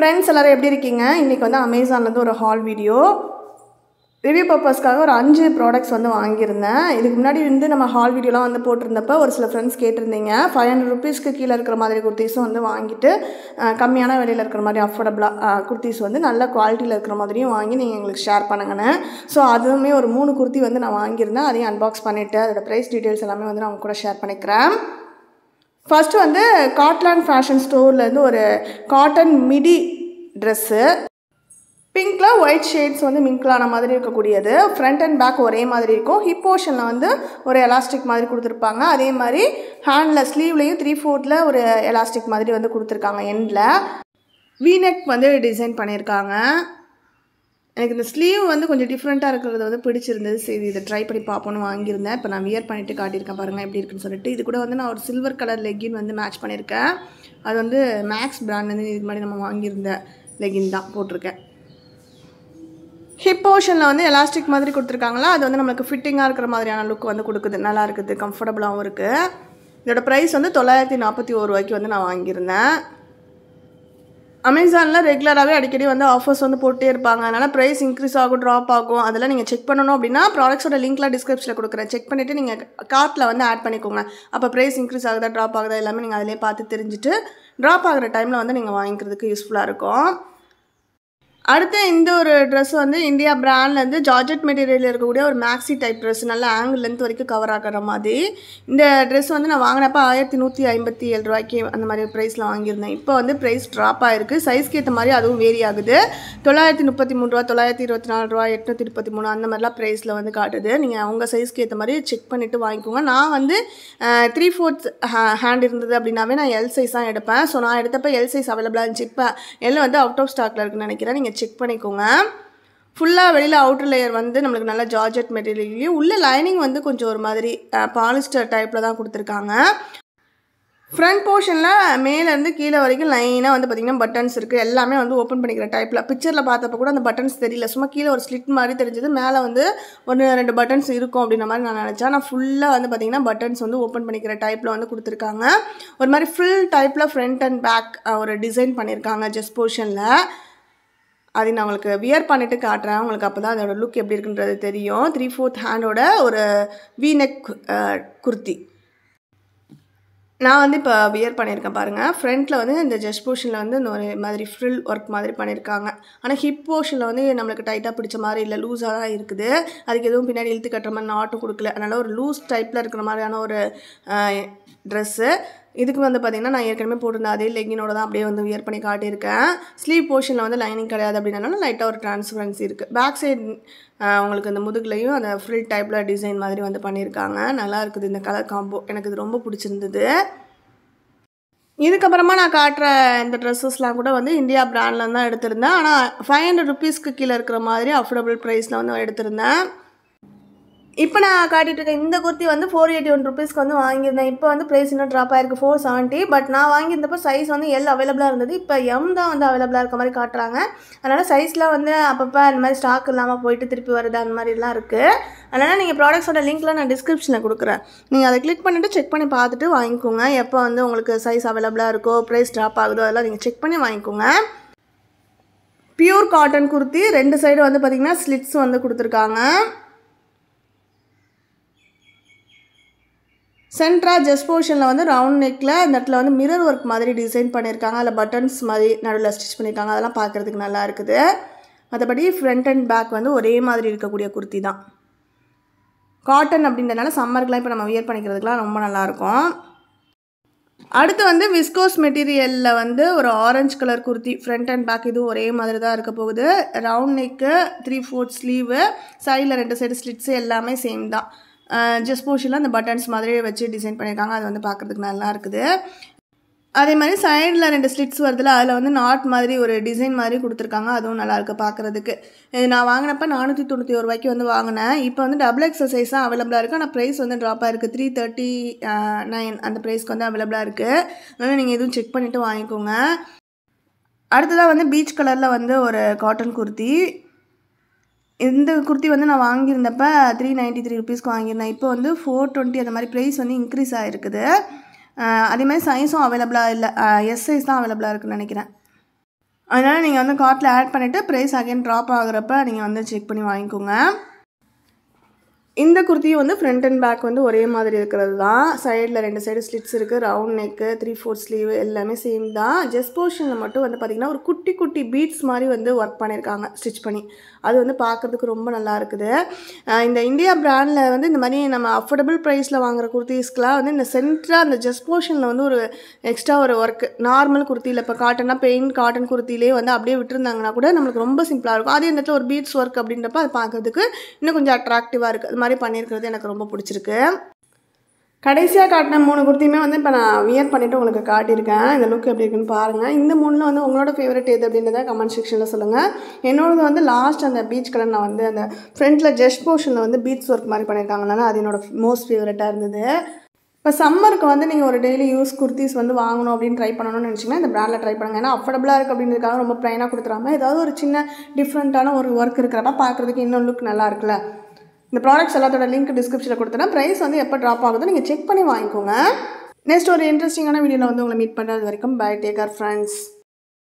friends எல்லோரும் எப்படி இருக்கீங்க இன்றைக்கி வந்து அமேசான்லேருந்து ஒரு ஹால் வீடியோ ரிவ்யூ பர்பஸ்க்காக ஒரு அஞ்சு ப்ராடக்ட்ஸ் வந்து வாங்கியிருந்தேன் இதுக்கு முன்னாடி வந்து நம்ம ஹால் வீடியோலாம் வந்து போட்டிருந்தப்போ ஒரு சில ஃப்ரெண்ட்ஸ் கேட்டிருந்தீங்க ஃபைவ் ஹண்ட்ரட் ருபீஸ்க்கு கீழே இருக்கிற மாதிரி குர்த்திஸும் வந்து வாங்கிட்டு கம்மியான விலையில் இருக்கிற மாதிரி அஃபோர்டபுளாக குர்த்திஸ் வந்து நல்ல குவாலிட்டியில் இருக்கிற மாதிரியும் வாங்கி நீங்கள் எங்களுக்கு ஷேர் பண்ணுங்கன்னு ஸோ அதுவுமே ஒரு மூணு குர்த்தி வந்து நான் வாங்கியிருந்தேன் அதையும் அன்பாக்ஸ் பண்ணிவிட்டு அதோடய ப்ரைஸ் டீட்டெயில்ஸ் எல்லாமே வந்து நான் உங்க கூட ஷேர் பண்ணிக்கிறேன் ஃபஸ்ட்டு வந்து காட்லாண்ட் ஃபேஷன் ஸ்டோர்லேருந்து ஒரு காட்டன் மிடி ட்ரெஸ்ஸு பிங்க்கில் ஒயிட் ஷேட்ஸ் வந்து மிங்க்லான மாதிரி இருக்கக்கூடியது ஃப்ரண்ட் அண்ட் பேக் ஒரே மாதிரி இருக்கும் ஹிப் போர்ஷனில் வந்து ஒரு எலாஸ்டிக் மாதிரி கொடுத்துருப்பாங்க அதே மாதிரி ஹேண்டில் ஸ்லீவ்லேயும் த்ரீ ஃபோர்த்தில் ஒரு எலாஸ்டிக் மாதிரி வந்து கொடுத்துருக்காங்க எண்டில் வீநெக் வந்து டிசைன் பண்ணியிருக்காங்க எனக்கு இந்த ஸ்லீவ் வந்து கொஞ்சம் டிஃப்ரெண்ட்டாக இருக்கிறது வந்து பிடிச்சிருந்தது சரி இதை ட்ரை பண்ணி பார்ப்போன்னு வாங்கியிருந்தேன் இப்போ நான் வியர் பண்ணிவிட்டு காட்டியிருக்கேன் பாருங்கள் எப்படி இருக்குன்னு சொல்லிட்டு இது கூட வந்து நான் ஒரு சில்வர் கலர் லெகின் வந்து மேட்ச் பண்ணியிருக்கேன் அது வந்து மேக்ஸ் பிராண்ட் வந்து இது மாதிரி நம்ம வாங்கியிருந்த லெகின் தான் போட்டிருக்கேன் ஹிப் போர்ஷனில் வந்து எலாஸ்டிக் மாதிரி கொடுத்துருக்காங்களா அது வந்து நம்மளுக்கு ஃபிட்டிங்காக இருக்கிற மாதிரியான லுக் வந்து கொடுக்குது நல்லா இருக்குது கம்ஃபர்டபுளாகவும் இருக்குது இதோட ப்ரைஸ் வந்து தொள்ளாயிரத்தி நாற்பத்தி ஒரு ரூபாய்க்கு வந்து நான் வாங்கியிருந்தேன் அமேசானில் ரெகுலராகவே அடிக்கடி வந்து ஆஃபர்ஸ் வந்து போட்டே இருப்பாங்க அதனால் ப்ரைஸ் இன்க்ரீஸ் ஆகும் ட்ராப் ஆகும் அதெல்லாம் நீங்கள் செக் பண்ணணும் அப்படின்னா ப்ராடக்ட்ஸோட லிங்க்லாம் டிஸ்கிரிப்ஷனில் கொடுக்குறேன் செக் பண்ணிவிட்டு நீங்கள் கார்ட்டில் வந்து ஆட் பண்ணிக்கோங்க அப்போ ப்ரைஸ் இன்க்ரீஸ் ஆகுதா ட்ராப் ஆகுதா எல்லாமே நீங்கள் அதிலே பார்த்து தெரிஞ்சுட்டு ட்ராப் ஆகிற டைமில் வந்து நீங்கள் வாங்கிக்கிறதுக்கு யூஸ்ஃபுல்லாக இருக்கும் அடுத்து இந்த ஒரு ட்ரெஸ் வந்து இந்தியா பிராண்ட்லேருந்து ஜார்ஜெட் மெட்டீரியலில் இருக்கக்கூடிய ஒரு மேக்ஸி டைப் ட்ரெஸ் நல்லா ஆங்கிள் லென்த் வரைக்கும் கவர் ஆகிற மாதிரி இந்த ட்ரெஸ் வந்து நான் வாங்கினப்போ ஆயிரத்தி நூற்றி ஐம்பத்தி ஏழு ரூபாய்க்கு அந்த மாதிரி ப்ரைஸில் வாங்கியிருந்தேன் இப்போ வந்து ப்ரைஸ் ட்ராப் ஆகிருக்கு சைஸ்க்கு ஏற்ற மாதிரி அதுவும் வேரி ஆகுது தொள்ளாயிரத்தி முப்பத்தி மூணு ரூபா தொள்ளாயிரத்தி இருபத்தி நாலு ரூபா எட்நூற்றி முப்பத்தி மூணு அந்த மாதிரிலாம் ப்ரைஸில் வந்து காட்டுது நீங்கள் உங்கள் சைஸ்க்கு ஏற்ற மாதிரி செக் பண்ணிவிட்டு வாங்கிக்கோங்க நான் வந்து த்ரீ ஃபோர்த் ஹேண்ட் இருந்தது அப்படின்னாவே நான் எல் சைஸ் தான் எடுப்பேன் ஸோ நான் எடுத்தப்போ எல் சைஸ் அவைலபிளாக இருந்துச்சு இப்போ எல் வந்து அவுட் ஆஃப் ஸ்டாக்கில் இருக்குன்னு நினைக்கிறேன் நீங்கள் செக் பண்ணிக்கோங்க ஃபுல்லாக வெளியில் அவுட்டர் லேயர் வந்து நம்மளுக்கு நல்ல ஜார்ஜெட் மெட்டீரியல்லையும் உள்ள லைனிங் வந்து கொஞ்சம் ஒரு மாதிரி பாலிஸ்டர் டைப்பில் தான் கொடுத்துருக்காங்க ஃப்ரண்ட் போர்ஷனில் மேலேருந்து கீழே வரைக்கும் லைனாக வந்து பார்த்திங்கன்னா பட்டன்ஸ் இருக்குது எல்லாமே வந்து ஓப்பன் பண்ணிக்கிற டைப்பில் பிக்சரில் பார்த்தப்ப கூட அந்த பட்டன்ஸ் தெரியல சும்மா கீழே ஒரு ஸ்லிட் மாதிரி தெரிஞ்சது மேலே வந்து ஒன்று ரெண்டு பட்டன்ஸ் இருக்கும் அப்படின்ற மாதிரி நான் நினச்சேன் ஆனால் ஃபுல்லாக வந்து பார்த்திங்கன்னா பட்டன்ஸ் வந்து ஓப்பன் பண்ணிக்கிற டைப்பில் வந்து கொடுத்துருக்காங்க ஒரு மாதிரி ஃபுல் டைப்பில் ஃப்ரண்ட் அண்ட் பேக் ஒரு டிசைன் பண்ணியிருக்காங்க ஜஸ்ட் போர்ஷனில் அதை நான் உங்களுக்கு வியர் பண்ணிவிட்டு காட்டுறேன் உங்களுக்கு அப்போ தான் அதோடய லுக் எப்படி இருக்குன்றது தெரியும் த்ரீ ஃபோர்த் ஹேண்டோட ஒரு வீனக் குர்த்தி நான் வந்து இப்போ வியர் பண்ணியிருக்கேன் பாருங்கள் ஃப்ரண்ட்டில் வந்து இந்த ஜஸ்ட் போர்ஷனில் வந்து இந்த ஒரு மாதிரி ஃப்ரில் ஒர்க் மாதிரி பண்ணியிருக்காங்க ஆனால் ஹிப் போர்ஷனில் வந்து நம்மளுக்கு டைட்டாக பிடிச்ச மாதிரி இல்லை லூஸாக தான் இருக்குது அதுக்கு எதுவும் பின்னாடி இழுத்து கட்டுற மாதிரி நாட்டும் கொடுக்கல அதனால் ஒரு லூஸ் டைப்பில் இருக்கிற மாதிரியான ஒரு ட்ரெஸ்ஸு இதுக்கு வந்து பார்த்திங்கன்னா நான் ஏற்கனவே போட்டிருந்தேன் அதே லெகினோட தான் அப்படியே வந்து வியர் பண்ணி காட்டியிருக்கேன் ஸ்லீவ் போர்ஷனில் வந்து லைனிங் கிடையாது அப்படின்னாலும் லைட்டாக ஒரு டிரான்ஸ்பரன்சி இருக்குது பேக் சைட் உங்களுக்கு அந்த முதுகுலையும் அந்த ஃப்ரில் டைப்பில் டிசைன் மாதிரி வந்து பண்ணியிருக்காங்க நல்லா இருக்குது இந்த கலர் காம்போ எனக்கு இது ரொம்ப பிடிச்சிருந்தது இதுக்கப்புறமா நான் காட்டுற இந்த ட்ரெஸ்ஸஸ்லாம் கூட வந்து இந்தியா பிராண்டில் தான் எடுத்திருந்தேன் ஆனால் ஃபைவ் ஹண்ட்ரட் ருபீஸ்க்கு கீழே இருக்கிற மாதிரி அஃபோர்டபுள் ப்ரைஸில் வந்து எடுத்திருந்தேன் இப்போ நான் காட்டிகிட்ருக்கேன் இந்த குர்த்தி வந்து ஃபோர் எயிட்டி ஒன் ருபீஸ்க்கு வந்து வாங்கியிருந்தேன் இப்போ வந்து ப்ரைஸ் இன்னும் ட்ராப் ஆயிருக்கு ஃபோர் செவன்ட்டி பட் நான் வாங்கியிருந்தப்போ சைஸ் வந்து எல் அவைலபிளாக இருந்தது இப்போ எம் தான் வந்து அவைலபிளாக இருக்க மாதிரி காட்டுறாங்க அதனால் சைஸ்லாம் வந்து அப்பப்போ அந்த மாதிரி ஸ்டாக் இல்லாமல் போயிட்டு திருப்பி வருது அந்த மாதிரிலாம் இருக்குது அதனால் நீங்கள் ப்ராடக்ட்ஸோட லிங்க்லாம் நான் டிஸ்கிரிப்ஷனில் கொடுக்குறேன் நீங்கள் அதை கிளிக் பண்ணிவிட்டு செக் பண்ணி பார்த்துட்டு வாங்கிக்கோங்க எப்போ வந்து உங்களுக்கு சைஸ் அவைலபிளாக இருக்கோ ப்ரைஸ் ட்ராப் ஆகுதோ அதெல்லாம் நீங்கள் செக் பண்ணி வாங்கிக்கோங்க பியூர் காட்டன் குர்த்தி ரெண்டு சைடு வந்து பார்த்திங்கன்னா ஸ்லிட்ஸ் வந்து கொடுத்துருக்காங்க சென்ட்ரா ஜெஸ்ட் போர்ஷனில் வந்து ரவுண்ட் நெக்கில் இந்த இடத்துல வந்து மிரர் ஒர்க் மாதிரி டிசைன் பண்ணியிருக்காங்க அதில் பட்டன்ஸ் மாதிரி நடுவில் ஸ்டிச் பண்ணியிருக்காங்க அதெல்லாம் பார்க்குறதுக்கு நல்லா இருக்குது மற்றபடி ஃப்ரண்ட் அண்ட் பேக் வந்து ஒரே மாதிரி இருக்கக்கூடிய குர்த்தி தான் காட்டன் அப்படின்றனால சம்மருக்குலாம் இப்போ நம்ம வியர் பண்ணிக்கிறதுக்குலாம் ரொம்ப நல்லாயிருக்கும் அடுத்து வந்து விஸ்கோஸ் மெட்டீரியலில் வந்து ஒரு orange colour kurti front and back இதுவும் ஒரே மாதிரி தான் இருக்க போகுது round neck three fourth sleeve சைடில் ரெண்டு சைடு ஸ்லிட்ஸு எல்லாமே சேம் தான் ஜஸ்ட் போஷில் அந்த பட்டன்ஸ் மாதிரி வச்சு டிசைன் பண்ணியிருக்காங்க அது வந்து பார்க்குறதுக்கு நல்லா இருக்குது அதே மாதிரி சைடில் ரெண்டு ஸ்லிட்ஸ் வருதுல அதில் வந்து நாட் மாதிரி ஒரு டிசைன் மாதிரி கொடுத்துருக்காங்க அதுவும் நல்லாயிருக்கு பார்க்குறதுக்கு நான் வாங்கினப்ப நானூற்றி தொண்ணூற்றி ஒரு ரூபாய்க்கு வந்து வாங்கினேன் இப்போ வந்து டபுள் எக்ஸசைஸ் தான் அவைலபிளாக இருக்குது ஆனால் ப்ரைஸ் வந்து ட்ராப்பாக இருக்குது த்ரீ தேர்ட்டி நைன் அந்த ப்ரைஸ்க்கு வந்து அவைலபிளாக இருக்குது அதனால் நீங்கள் எதுவும் செக் பண்ணிவிட்டு வாங்கிக்கோங்க அடுத்ததாக வந்து பீச் கலரில் வந்து ஒரு காட்டன் குர்த்தி இந்த குர்த்தி வந்து நான் வாங்கியிருந்தப்ப த்ரீ நைன்ட்டி த்ரீ ருபீஸ்க்கு வாங்கியிருந்தேன் இப்போ வந்து ஃபோர் டுவெண்ட்டி அந்த மாதிரி ப்ரைஸ் வந்து இன்க்ரீஸ் ஆகிருக்குது அதே மாதிரி சைஸும் அவைலபிளாக இல்லை எஸ் சைஸ் தான் அவைலபிளாக இருக்குன்னு நினைக்கிறேன் அதனால் நீங்கள் வந்து கார்ட்டில் ஆட் பண்ணிவிட்டு ப்ரைஸ் அகைன் ட்ராப் ஆகிறப்ப நீங்கள் வந்து செக் பண்ணி வாங்கிக்கோங்க இந்த குர்த்தியும் வந்து ஃப்ரண்ட் அண்ட் பேக் வந்து ஒரே மாதிரி இருக்கிறது தான் சைடில் ரெண்டு சைடு ஸ்லிட்ஸ் இருக்குது round neck three four sleeve எல்லாமே சேம் தான் ஜெஸ் போர்ஷனில் மட்டும் வந்து பார்த்திங்கன்னா ஒரு குட்டி குட்டி பீட்ஸ் மாதிரி வந்து ஒர்க் பண்ணியிருக்காங்க ஸ்டிச் பண்ணி அது வந்து பார்க்குறதுக்கு ரொம்ப நல்லா இருக்குது இந்த இந்தியா பிராண்டில் வந்து இந்த மாதிரி நம்ம அஃபோர்டபுள் ப்ரைஸில் வாங்குற குர்த்திஸ்க்கெலாம் வந்து இந்த சென்டராக அந்த ஜெஸ் போர்ஷனில் வந்து ஒரு எக்ஸ்ட்ரா ஒரு ஒர்க் நார்மல் குர்த்தியில் இப்போ காட்டன்னா பெயின் காட்டன் குர்த்திலே வந்து அப்படியே விட்டுருந்தாங்கன்னா கூட நம்மளுக்கு ரொம்ப சிம்பிளாக இருக்கும் அதே இந்த இடத்துல ஒரு பீட்ஸ் ஒர்க் அப்படின்றப்ப அது பார்க்குறதுக்கு இன்னும் கொஞ்சம் அட்ராக்டிவாக இருக்குது அது மாதிரி மாதிரி பண்ணியிருக்கிறது எனக்கு ரொம்ப பிடிச்சிருக்கு கடைசியாக காட்டின மூணு குர்த்தியுமே வந்து இப்போ நான் வியர் பண்ணிவிட்டு உங்களுக்கு காட்டியிருக்கேன் இந்த லுக் எப்படி இருக்குன்னு பாருங்கள் இந்த மூணில் வந்து உங்களோட ஃபேவரட் எது அப்படின்றத கமெண்ட் செக்ஷனில் சொல்லுங்கள் என்னோடது வந்து லாஸ்ட் அந்த பீச் கலர் நான் வந்து அந்த ஃப்ரண்ட்டில் ஜஸ்ட் போர்ஷனில் வந்து பீச் ஒர்க் மாதிரி பண்ணியிருக்காங்கனால அது என்னோடய மோஸ்ட் ஃபேவரட்டாக இருந்தது இப்போ சம்மருக்கு வந்து நீங்கள் ஒரு டெய்லி யூஸ் குர்த்திஸ் வந்து வாங்கணும் அப்படின்னு ட்ரை பண்ணணும்னு நினச்சிங்கன்னா இந்த ப்ராண்டில் ட்ரை பண்ணுங்கள் ஏன்னா அஃபர்டபுளாக இருக்குது அப்படின்றதுக்காக ரொம்ப ப்ளைனாக கொடுத்துறாமல் ஏதாவது ஒரு சின்ன டிஃப்ரெண்ட்டான ஒரு ஒர்க் இருக்கிறப்ப பார்க்குறதுக்கு இன்னும் லுக் நல்லா இருக்குல்ல இந்த ப்ராடக்ட்ஸ் எல்லாத்தோட லிங்க் டிஸ்கிரிப்ஷனில் கொடுத்துட்டேன் ப்ரைஸ் வந்து எப்போ ட்ராப் ஆகுதோ நீங்கள் செக் பண்ணி வாங்கிக்கோங்க நெக்ஸ்ட் ஒரு இன்ட்ரெஸ்டிங்கான வீடியோவில் வந்து உங்களை மீட் பண்ணுறது வரைக்கும் பை டேக் ஆர் ஃப்ரெண்ட்ஸ்